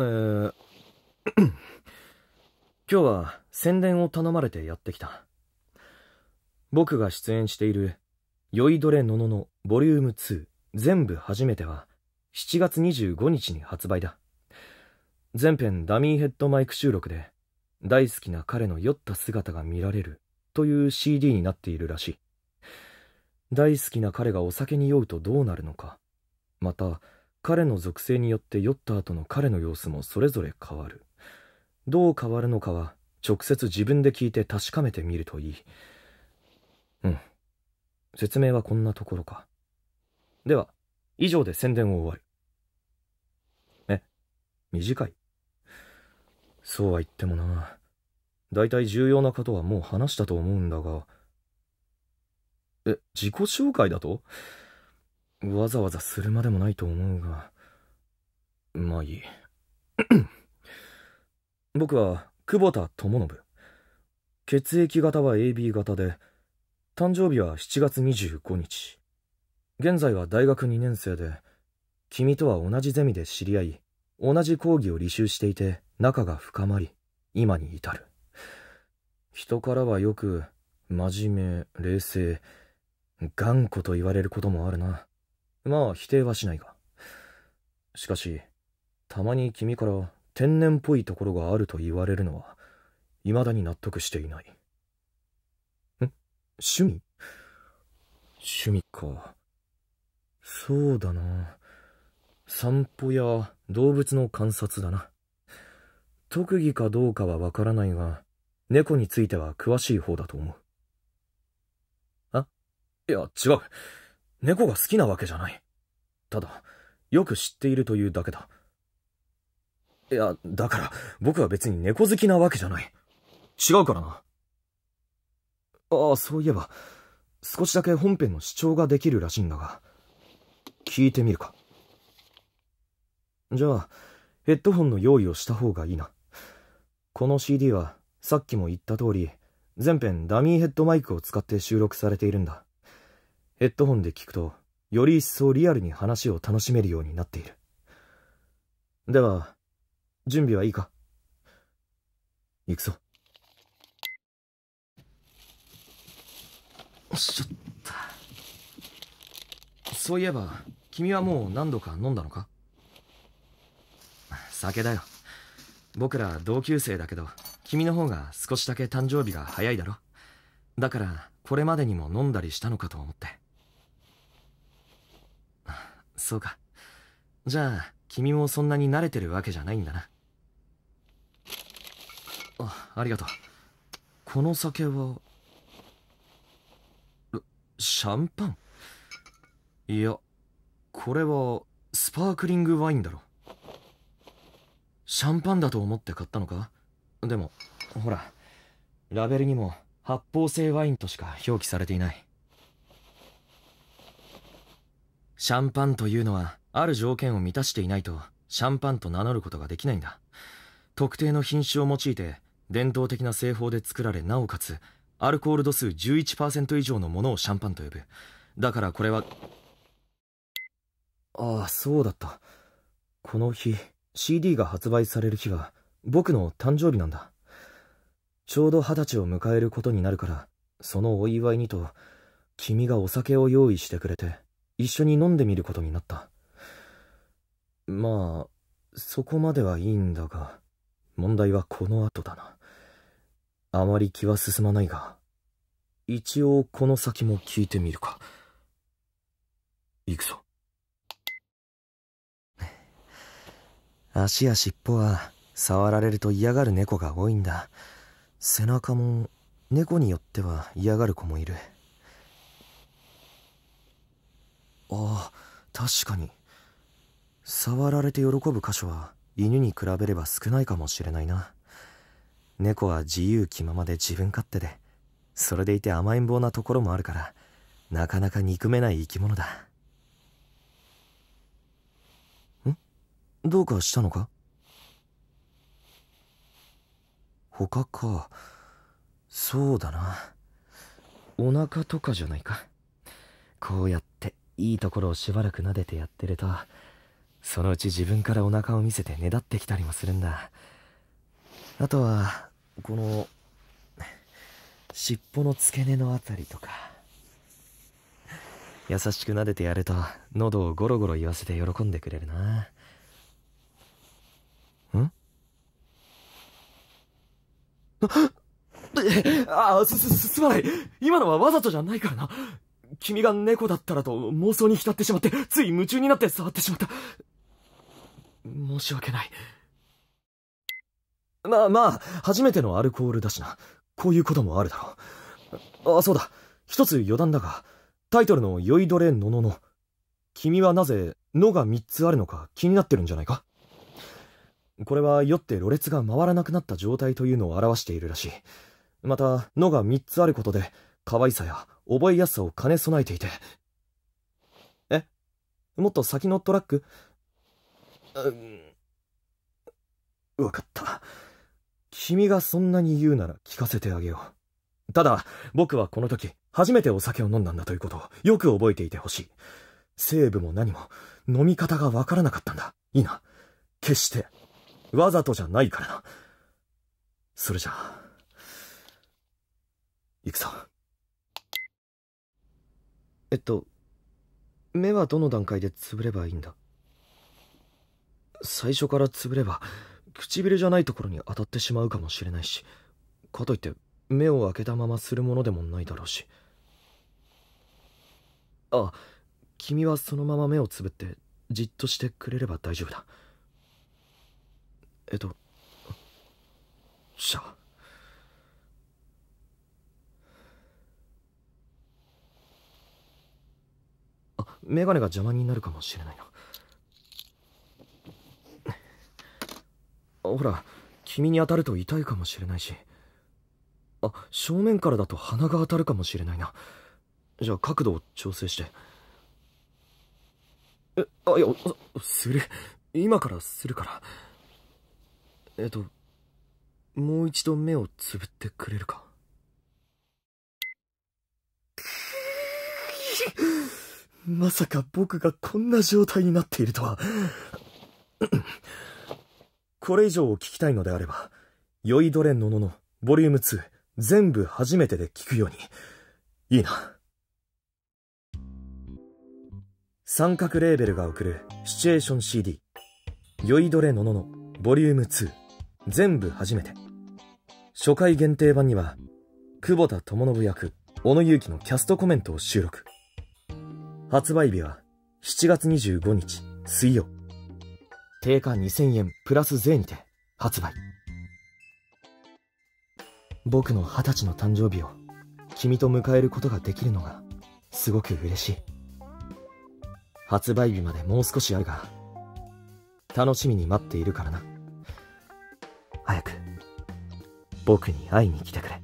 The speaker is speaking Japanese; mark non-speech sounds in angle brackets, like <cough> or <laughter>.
えー、<coughs> 今日は宣伝を頼まれてやってきた。僕が出演している、酔いどれのののボリューム2全部初めては、7月25日に発売だ。全編ダミーヘッドマイク収録で、大好きな彼の酔った姿が見られるという CD になっているらしい。大好きな彼がお酒に酔うとどうなるのか、また、彼の属性によって酔った後の彼の様子もそれぞれ変わるどう変わるのかは直接自分で聞いて確かめてみるといいうん説明はこんなところかでは以上で宣伝を終わるえ短いそうは言ってもな大体重要なことはもう話したと思うんだがえ自己紹介だとわざわざするまでもないと思うが、まあいい。<clears throat> 僕は、久保田智信。血液型は AB 型で、誕生日は7月25日。現在は大学2年生で、君とは同じゼミで知り合い、同じ講義を履修していて、仲が深まり、今に至る。人からはよく、真面目、冷静、頑固と言われることもあるな。まあ否定はしないが。しかし、たまに君から天然っぽいところがあると言われるのは、未だに納得していない。ん趣味趣味か。そうだな。散歩や動物の観察だな。特技かどうかはわからないが、猫については詳しい方だと思う。あいや、違う。猫が好きなわけじゃない。ただ、よく知っているというだけだ。いや、だから僕は別に猫好きなわけじゃない。違うからな。ああ、そういえば、少しだけ本編の視聴ができるらしいんだが、聞いてみるか。じゃあ、ヘッドホンの用意をした方がいいな。この CD は、さっきも言った通り、全編ダミーヘッドマイクを使って収録されているんだ。ヘッドホンで聞くと、より一層リアルに話を楽しめるようになっている。では、準備はいいか行くぞ。しょった。そういえば、君はもう何度か飲んだのか酒だよ。僕ら同級生だけど、君の方が少しだけ誕生日が早いだろ。だから、これまでにも飲んだりしたのかと思って。そうか。じゃあ、君もそんなに慣れてるわけじゃないんだな。あ、ありがとう。この酒は、シャンパンいや、これは、スパークリングワインだろ。シャンパンだと思って買ったのかでも、ほら、ラベルにも、発泡性ワインとしか表記されていない。シャンパンというのはある条件を満たしていないとシャンパンと名乗ることができないんだ特定の品種を用いて伝統的な製法で作られなおかつアルコール度数11%以上のものをシャンパンと呼ぶだからこれはああそうだったこの日 CD が発売される日は僕の誕生日なんだちょうど二十歳を迎えることになるからそのお祝いにと君がお酒を用意してくれて一緒に飲んでみることになった。まあ、そこまではいいんだが、問題はこの後だな。あまり気は進まないが、一応この先も聞いてみるか。行くぞ。足や尻尾は触られると嫌がる猫が多いんだ。背中も猫によっては嫌がる子もいる。ああ確かに触られて喜ぶ箇所は犬に比べれば少ないかもしれないな猫は自由気ままで自分勝手でそれでいて甘えん坊なところもあるからなかなか憎めない生き物だんどうかしたのか他かそうだなお腹とかじゃないかこうやっていいところをしばらく撫でてやってるとそのうち自分からお腹を見せてねだってきたりもするんだあとはこの尻尾の付け根のあたりとか優しく撫でてやると喉をゴロゴロ言わせて喜んでくれるなん <gasps> あ、す、す、すまない今のはわざとじゃないからな君が猫だったらと妄想に浸ってしまって、つい夢中になって触ってしまった。申し訳ない。まあまあ、初めてのアルコールだしな。こういうこともあるだろう。あ、そうだ。一つ余談だが、タイトルの酔いどれののの。君はなぜ、のが三つあるのか気になってるんじゃないかこれは酔ってろれつが回らなくなった状態というのを表しているらしい。また、のが三つあることで、可愛さや覚えやすさを兼ね備えていて。えもっと先のトラックうん。わかった。君がそんなに言うなら聞かせてあげよう。ただ、僕はこの時、初めてお酒を飲んだんだということをよく覚えていてほしい。セーブも何も、飲み方がわからなかったんだ。いいな。決して、わざとじゃないからな。それじゃあ、行くぞ。えっと目はどの段階で潰ればいいんだ最初から潰れば唇じゃないところに当たってしまうかもしれないしかといって目を開けたままするものでもないだろうしあ君はそのまま目をつぶってじっとしてくれれば大丈夫だえっとじゃあメガネが邪魔になるかもしれないな <laughs> ほら君に当たると痛いかもしれないしあ正面からだと鼻が当たるかもしれないなじゃあ角度を調整してえあいやする今からするからえっともう一度目をつぶってくれるか <laughs> まさか僕がこんな状態になっているとは。<coughs> これ以上を聞きたいのであれば、酔いどれののの、ボリューム2、全部初めてで聞くように。いいな。三角レーベルが送るシチュエーション CD。酔いどれののの、ボリューム2、全部初めて。初回限定版には、久保田智信役、小野祐希のキャストコメントを収録。発売日は7月25日水曜。定価2000円プラス税にて発売。僕の二十歳の誕生日を君と迎えることができるのがすごく嬉しい。発売日までもう少しあるが、楽しみに待っているからな。早く、僕に会いに来てくれ。